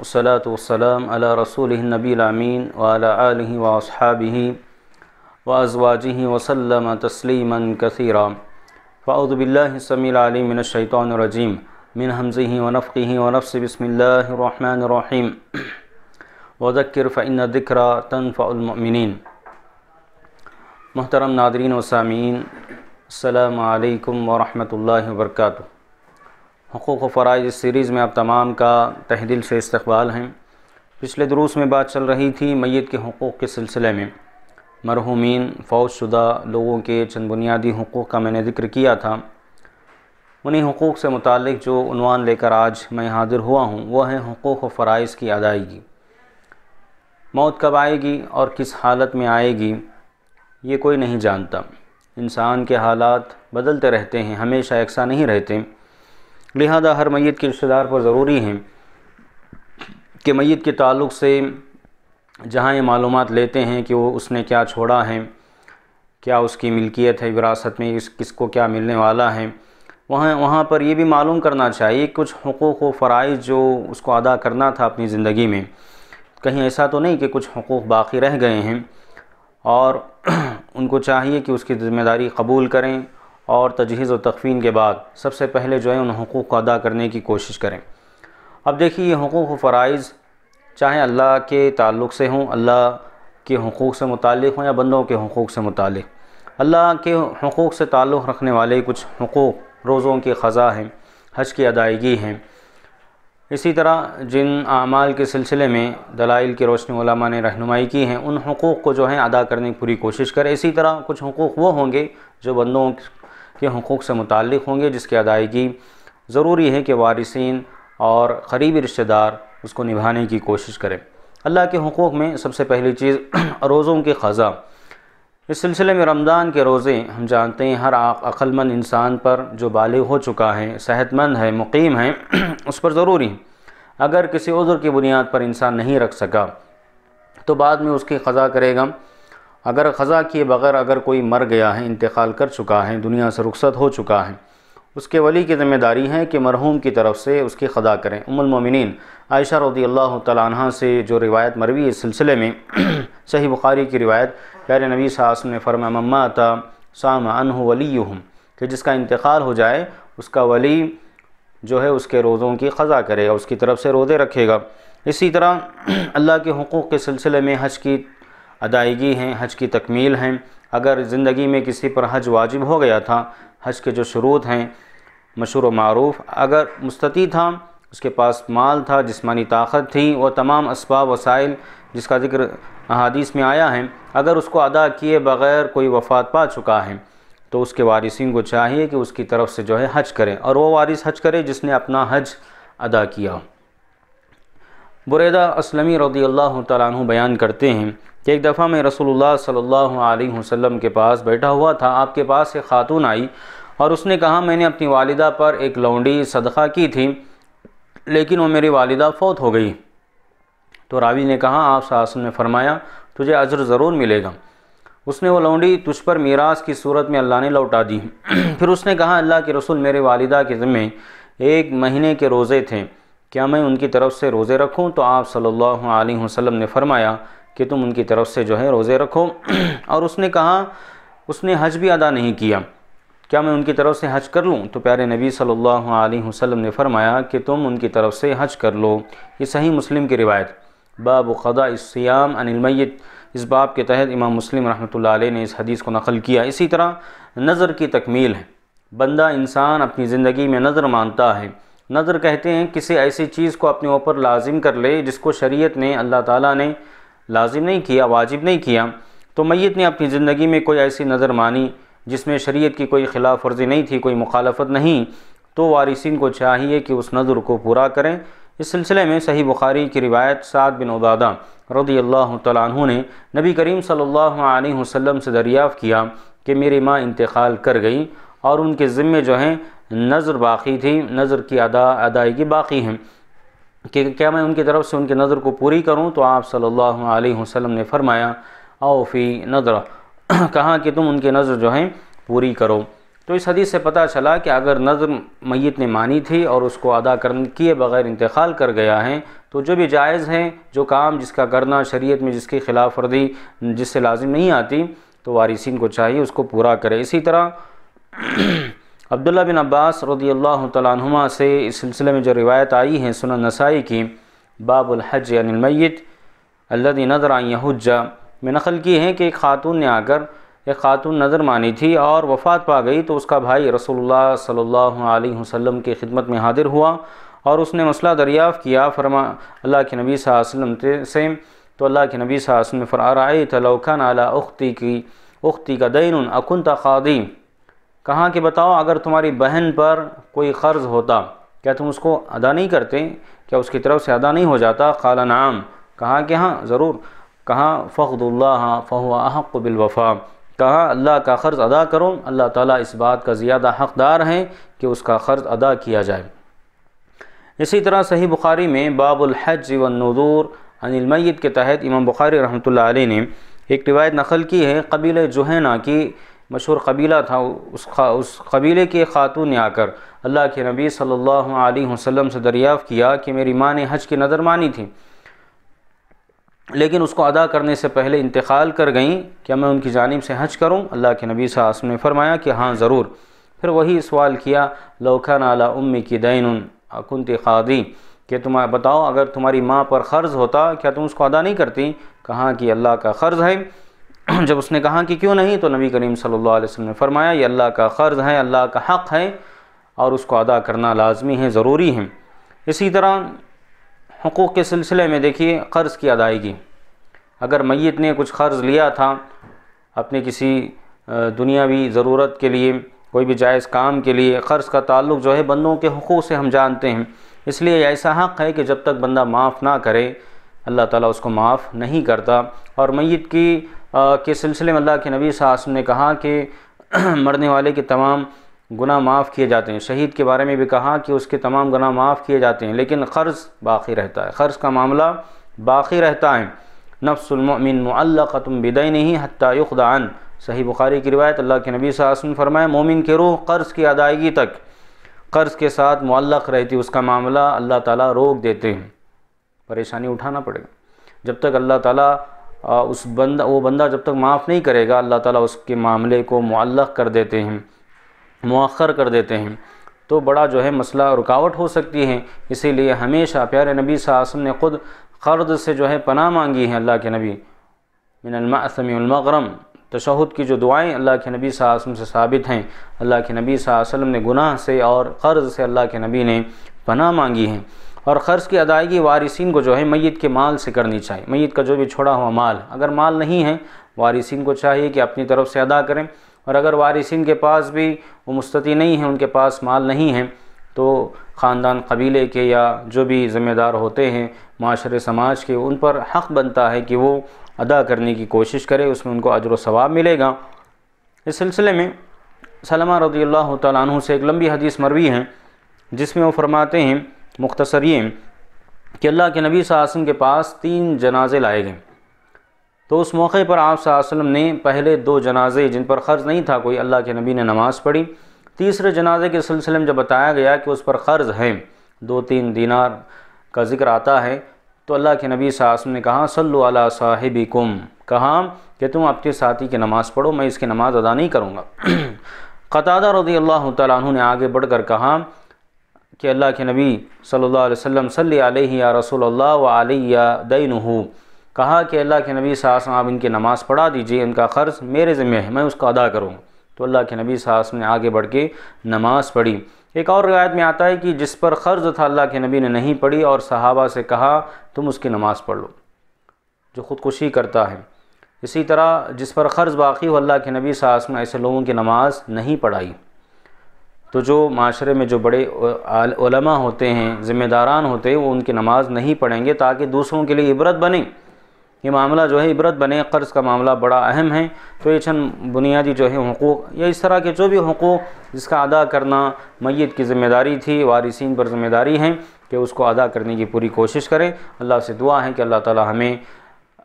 वसलातम अला रसूल नबीआमीन वाल वसहाबी वाजवाजी वसलम तस्लीमा कसरा फ़ाउदबिल्लासमीमिनशैतरजीम मिन हमज़ी वनफ़ी वनफ़ी बसमीम वज़क्र फ़िन दिक्रा तनफ़ामिन मोहतरम नादरीन वसामीन अल्लाम वरहमल वर्का हकूक़ फ़राइज इस सीरीज़ में आप तमाम का तहदिल से इस्तबाल हैं पिछले दरूस में बात चल रही थी मैत के हकूक़ के सिलसिले में मरहूमिन फौजशुदा लोगों के चंद बुनियादी हकूक़ का मैंने ज़िक्र किया था उन्हीं हकूक़ से मुतक जो उनवान लेकर आज मैं हाज़िर हुआ हूँ वह है हकूक़ व फ़राइज़ की अदायगी मौत कब आएगी और किस हालत में आएगी ये कोई नहीं जानता इंसान के हालात बदलते रहते हैं हमेशा यकसा नहीं रहते लिहाजा हर मैत के रिश्तेदार पर ज़रूरी हैं कि मैत के ताल्लुक़ से जहाँ ये मालूम लेते हैं कि वो उसने क्या छोड़ा है क्या उसकी मिल्कियत है विरासत में इस किसको क्या मिलने वाला है वहाँ वहाँ पर ये भी मालूम करना चाहिए कुछ हकूक़ व फ़रज़ जो उसको अदा करना था अपनी ज़िंदगी में कहीं ऐसा तो नहीं कि कुछ हकूक़ बाकी रह गए हैं और उनको चाहिए कि उसकी ज़िम्मेदारी कबूल करें और तजहीज़ व तकफ़ीन के बाद सबसे पहले जो है उन हकूक़ को अदा करने की कोशिश करें अब देखिए ये हकूक़ व फ़रज़ चाहे अल्लाह के ताल्लुक़ से हों अल्लाह के हकूक़ से मुतक़ हों या बंदों के हकूक़ से मुतक़ अल्लाह के हकूक़ से ताल्लुक़ रखने वाले कुछ हकूक़ रोज़ों की ख़ज़ा हैं हज की अदायगी हैं इसी तरह जिन अमाल के सिलसिले में दलाइल की रोशनी ने रहनुमाई की हैं उन हकूक़ को जो है अदा करने की पूरी कोशिश करें इसी तरह कुछ हकूक़ वो होंगे जो बंदों के हकूक़ से मुतल होंगे जिसकी अदायगी ज़रूरी है कि वारिसन और करीबी रिश्तेदार उसको निभाने की कोशिश करें अल्लाह के हकूक़ में सबसे पहली चीज़ रोज़ों के ख़ा इस सिलसिले में रमज़ान के रोज़े हम जानते हैं हर अक्लमंद इंसान पर जो बालि हो चुका है सेहतमंद है मुकीम है उस पर ज़रूरी है अगर किसी उज़र की बुनियाद पर इंसान नहीं रख सका तो बाद में उसकी ख़ज़ा करेगा अगर ख़ज़ा किए बगैर अगर कोई मर गया है इंतकाल कर चुका है दुनिया से रुखसत हो चुका है उसके वली की ज़िम्मेदारी है कि मरहूम की तरफ से उसकी ख़ा करें उमलमिन आयशा रदी अल्लाह तह से जो रिवायत मरवी इस सिलसिले में सही बुखारी की रिवायत प्यार नबी सासम ने फरमा मम्मा अता साम अनह वली कि जिसका इंतकाल हो जाए उसका वली जो है उसके रोज़ों की ख़ा करेगा उसकी तरफ से रोज़े रखेगा इसी तरह अल्लाह के हकूक़ के सिलसिले में हज की अदायगी हैं हज की तकमील हैं अगर ज़िंदगी में किसी पर हज वाजिब हो गया था हज के जो शरूत हैं मशहूर मरूफ अगर मुस्ती था उसके पास माल था जिसमानी ताकत थी वह तमाम इसबाब वसाइल जिसका जिक्र अहादीस में आया है अगर उसको अदा किए बग़ैर कोई वफात पा चुका है तो उसके वारिसिन को चाहिए कि उसकी तरफ से जो है हज करें और वो वारिस हज करे जिसने अपना हज अदा किया बुरैदा असलमी रदी अल्लाह तु बयान करते हैं कि एक दफ़ा मैं रसोल्ला सल्ला वसम के पास बैठा हुआ था आपके पास एक ख़ातून आई और उसने कहा मैंने अपनी वालदा पर एक लौंडी सदक़ा की थी लेकिन वो मेरी वालदा फ़ौत हो गई तो रावी ने कहा आप सासन ने फरमाया तुझे अजर ज़रूर मिलेगा उसने वो लौंडी तुझ पर मीरास की सूरत में अल्लाह ने लौटा दी फिर उसने कहा अल्लाह के रसूल मेरे वालदा के ज़िम्मे एक महीने के रोज़े थे क्या मैं उनकी तरफ से रोज़े रखूँ तो आप सल्लल्लाहु अलैहि वसल्लम ने फरमाया कि तुम उनकी तरफ से जो है रोज़े रखो और उसने कहा उसने हज भी अदा नहीं किया क्या मैं उनकी तरफ से हज कर लूँ तो प्यारे नबी सल्लल्लाहु अलैहि वसल्लम ने फरमाया कि तुम उनकी तरफ से हज कर लो ये सही मुस्लिम की रिवायत बाब ख़दा इसयाम अनिलमैत इस बाब के तहत इमाम मुस्लिम रहमतुल्लाह ने इस हदीस को नकल किया इसी तरह नज़र की तकमील है बंदा इंसान अपनी ज़िंदगी में नज़र मानता है नज़र कहते हैं किसी ऐसी चीज़ को अपने ऊपर लाजिम कर ले जिसको शरीयत ने अल्लाह ताला ने लाजिम नहीं किया वाजिब नहीं किया तो मैत ने अपनी ज़िंदगी में कोई ऐसी नज़र मानी जिसमें शरीयत की कोई खिलाफ वर्जी नहीं थी कोई मुखालफत नहीं तो वारिसिन को चाहिए कि उस नज़र को पूरा करें इस सिलसिले में सही बुखारी की रिवायत सात बिन उदादा रदी अल्लाह तु ने नबी करीम सल्लल्लाहु अलैहि वसल्लम से दरियाफ़ किया कि मेरी माँ इंतकाल कर गई और उनके ज़िम्मे जो हैं नज़र बाकी थी नज़र की अदा अदायगी बाकी हैं कि क्या मैं उनकी तरफ़ से उनकी नज़र को पूरी करूं तो आप सल्लल्लाहु अलैहि वसल्लम ने फरमाया आओफ़ी नजर कहा कि तुम उनकी नज़र जो है पूरी करो तो इस हदीस से पता चला कि अगर नज़र मैत ने मानी थी और उसको अदा कर किए बगैर इंतकाल कर गया है तो जो भी जायज़ हैं जो काम जिसका करना शरीयत में जिसकी खिलाफ वर्दी जिससे लाजिम नहीं आती तो वारिसीन को चाहिए उसको पूरा करे इसी तरह अब्दुल्ला बिन अब्बास रदी अल्लाह तुम से इस सिलसिले में जो रिवायत आई है सुन नसाई की हज अनिलमैत अल्लादी नज़र हज़ा में नकल की है कि एक खातून ने आकर एक खातून नज़र मानी थी और वफ़ात पा गई तो उसका भाई रसोल्ला सल्ला वसम की खिदमत में हाजिर हुआ और उसने मसला दरियाफ़ किया फरमा अल्लाह के नबी वसम से तो अल्लाह के नबी वसम ने फ़रआरआई तलौखान अला उख्ती की उख्ती का दैन अकुन तखादी कहा कि बताओ अगर तुम्हारी बहन पर कोई कर्ज़ होता क्या तुम उसको अदा नहीं करते क्या उसकी तरफ से अदा नहीं हो जाता खाला नाम कहा कि हाँ ज़रूर कहा फ़खदुल्ला फ़हुआहक बिलवफ़ा कहा अल्लाह का कर्ज़ अदा करो अल्लाह ताला इस बात का ज़्यादा हकदार है कि उसका कर्ज़ अदा किया जाए इसी तरह सही बुखारी में बाबुल हज व नदूर अनिल मैत के तहत इमाम बुखारी रहमत ने एक रिवायत नकल की है कबीले जुहैना की मशहूर कबीला था उस खा, उस कबीले की खातून ने आकर अल्लाह के नबी सल्लल्लाहु अलैहि वसल्लम से दरियाफ़ किया कि मेरी माँ ने हज की नज़र मानी थी लेकिन उसको अदा करने से पहले इंतकाल कर गईं क्या मैं उनकी जानब से हज करूँ अल्लाह के नबी सासम ने फरमाया कि हाँ ज़रूर फिर वही सवाल किया लौखा नाला उम्मी की दैन अकुंत खादी कि तुम बताओ अगर तुम्हारी माँ पर कर्ज़ होता क्या तुम उसको अदा नहीं करती कहाँ कि अल्लाह का कर्ज़ है जब उसने कहा कि क्यों नहीं तो नबी करीम सल्लल्लाहु अलैहि वसल्लम ने फरमाया ये अल्लाह का क़र्ज़ है अल्लाह का हक़ है और उसको अदा करना लाजमी है ज़रूरी है इसी तरह हकूक़ के सिलसिले में देखिए कर्ज़ की अदायगी अगर मैत ने कुछ कर्ज़ लिया था अपने किसी दुनियावी ज़रूरत के लिए कोई भी जायज़ काम के लिए कर्ज़ का ताल्लुक जो है बंदों के हकूक़ से हम जानते हैं इसलिए ऐसा हक़ है कि जब तक बंदा माफ़ ना करे अल्लाह ताला उसको माफ़ नहीं करता और मैत की के सिलसिले में अल्लाह के नबी साहब ने कहा कि मरने वाले के तमाम गुना माफ़ किए जाते हैं शहीद के बारे में भी कहा कि उसके तमाम गुना माफ़ किए जाते हैं लेकिन कर्ज़ बाकी रहता है कर्ज़ का मामला बाकी रहता है नफ्समिन मल्लतम बिदई नहीं हती युदान सही बुखारी की रिवायत अल्लाह के नबी सासन फरमाए मोमिन के रूह कर्ज़ की अदायगी तक कर्ज़ के साथ मल्लक रहती उसका मामला अल्लाह ताला रोक देते हैं परेशानी उठाना पड़ेगा जब तक अल्लाह ताला उस बंदा वो बंदा जब तक माफ़ नहीं करेगा अल्लाह ताला उसके मामले को मुल्ल कर देते हैं मौखर कर देते हैं तो बड़ा जो है मसला रुकावट हो सकती है इसीलिए हमेशा प्यारे नबी सासम ने ख़ुद कर्ज से जो है पनाह मांगी है अल्लाह के नबी मिनसमीमगरम तशहद की जो दुआएं अल्लाह के नबी सासम से साबित हैं अल्लाह के नबी वसल्लम ने गुनाह से और कर्ज से अल्लाह के नबी ने पनाह मांगी हैं और ख़र्ज़ की अदायगी वारिसिन को जो है मैत के माल से करनी चाहिए मैत का जो भी छोड़ा हुआ माल अगर माल नहीं है वारिसिन को चाहिए कि अपनी तरफ से अदा करें और अगर वारिसिन के पास भी वो मुस्ती नहीं है उनके पास माल नहीं है तो ख़ानदान कबीले के या जो भी ज़िम्मेदार होते हैं माशरे समाज के उन पर हक़ बनता है कि वो अदा करने की कोशिश करें उसमें उनको अजर वाब मिलेगा इस सिलसिले में सलमा रदी तु से एक लंबी हदीस मरवी है जिसमें वो फरमाते हैं मुख्तसर ये कि अल्लाह के नबी वसम के पास तीन जनाजे लाए गए तो उस मौके पर आप वसम ने पहले दो जनाजे जिन पर ख़र्च नहीं था कोई अल्लाह के नबी ने नमाज़ पढ़ी तीसरे जनाजे के सिलसिले में जब बताया गया कि उस पर ख़र्ज है दो तीन दिनार का जिक्र आता है तो अल्लाह के नबी सासम ने कहा सल्लु अला साहिब कुम कहा कि तुम अपने साथी की नमाज़ पढ़ो मैं इसकी नमाज़ अदा नहीं करूँगा कतादा रजी अल्लाह तु ने आगे बढ़ कर कहा कि अल्लाह के नबी सल्लल्लाहु अलैहि वसल्लम सल्ली अलैहि या रसूल अल्लाह व अलैया दईनहू कहा कि अल्लाह के नबी सास आप इनकी नमाज़ पढ़ा दीजिए इनका ख़र्च मेरे ज़िम्मे है मैं उसको अदा करूँ तो अल्लाह के नबी सास ने आगे बढ़ के नमाज़ पढ़ी एक और रिवायत में आता है कि जिस पर ख़र्ज था अल्लाह के नबी ने नहीं पढ़ी और सहाबा से कहा तुम उसकी नमाज़ पढ़ लो जो ख़ुदकुशी करता है इसी तरह जिस पर ख़र्ज बाकी हो अल्लाह के नबी सास ने ऐसे लोगों की नमाज़ नहीं पढ़ाई तो जो माशरे में जो बड़े उलमा होते हैं ज़िम्मेदारान होते हैं वो उनकी नमाज़ नहीं पढ़ेंगे ताकि दूसरों के लिए इबरत बने ये मामला जो है इबरत बने कर्ज़ का मामला बड़ा अहम है तो ये चंद बुनियादी जो है हकूक़ या इस तरह के जो भी हकूक़ जिसका अदा करना मैत की ज़िम्मेदारी थी वारिसन पर ज़िम्मेदारी है कि उसको अदा करने की पूरी कोशिश करें अल्लाह से दुआ है कि अल्लाह ताली हमें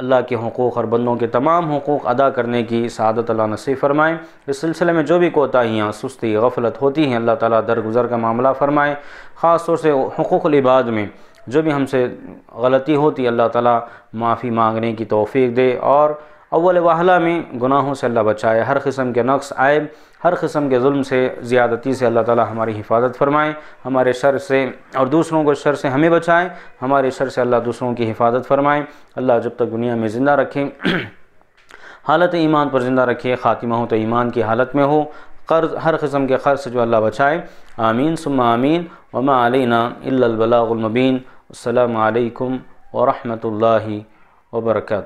अल्लाह के हकूक़ और बंदों के तमाम हकूक़ अदा करने की सदत अल्लाह नसीब फ़रमाएँ इस सिलसिले में जो भी कोताहियाँ सुस्ती गफलत होती हैं अल्लाह ताली दरगुजर का मामला फ़रमाएँ ख़ास तौर से हकूक़ लिबाद में जो भी हमसे गलती होती अल्लाह ताली माफ़ी मांगने की तोफ़ी दे और अव्वल वाहला में गुनाहों से अल्लाह बचाए हर किस्म के नक्स आए हर किस्म के जुल्म से ज़्यादती से अल्लाह ताला हमारी हिफाजत फरमाए हमारे शर से और दूसरों को शर से हमें बचाए हमारे शर से अल्लाह दूसरों की हिफाजत फरमाए अल्लाह जब तक दुनिया में ज़िंदा रखें हालत ईमान पर ज़िंदा रखे ख़ातिमा हो तो ईमान की हालत में हो कर्ज हर किस्म के कर्ज जो अल्लाह बचाए आमीन सुम आमीन वमा अलना इल्लबलामबीन अल्लाम वरहमल वर्का